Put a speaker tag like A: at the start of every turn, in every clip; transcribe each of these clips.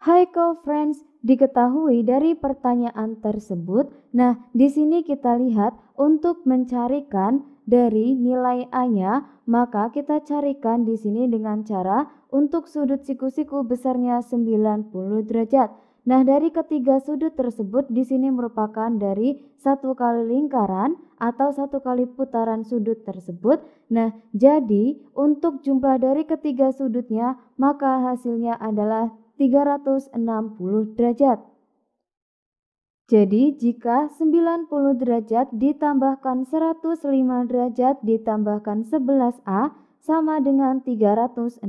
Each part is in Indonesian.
A: Hai co-friends, diketahui dari pertanyaan tersebut. Nah, di sini kita lihat untuk mencarikan dari nilai A-nya, maka kita carikan di sini dengan cara untuk sudut siku-siku besarnya 90 derajat. Nah, dari ketiga sudut tersebut di sini merupakan dari satu kali lingkaran atau satu kali putaran sudut tersebut. Nah, jadi untuk jumlah dari ketiga sudutnya, maka hasilnya adalah 360 derajat. Jadi jika 90 derajat ditambahkan 105 derajat ditambahkan 11A sama dengan 360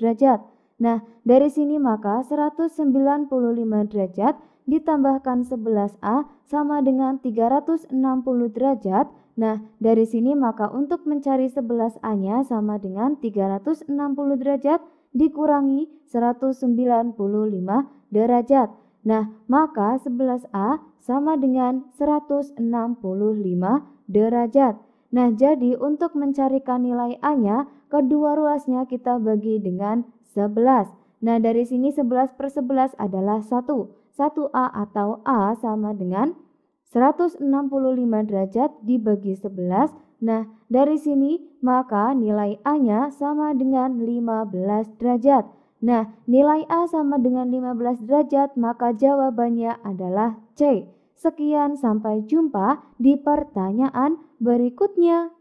A: derajat. Nah, dari sini maka 195 derajat ditambahkan 11A sama dengan 360 derajat. Nah, dari sini maka untuk mencari 11A-nya sama dengan 360 derajat dikurangi 195 derajat. Nah, maka 11A sama dengan 165 derajat. Nah, jadi untuk mencarikan nilai A-nya, kedua ruasnya kita bagi dengan 11. Nah, dari sini 11 per 11 adalah 1. 1A atau A sama dengan 165 derajat dibagi 11. Nah, dari sini maka nilai A-nya sama dengan 15 derajat. Nah, nilai A sama dengan 15 derajat, maka jawabannya adalah C. Sekian sampai jumpa di pertanyaan berikutnya.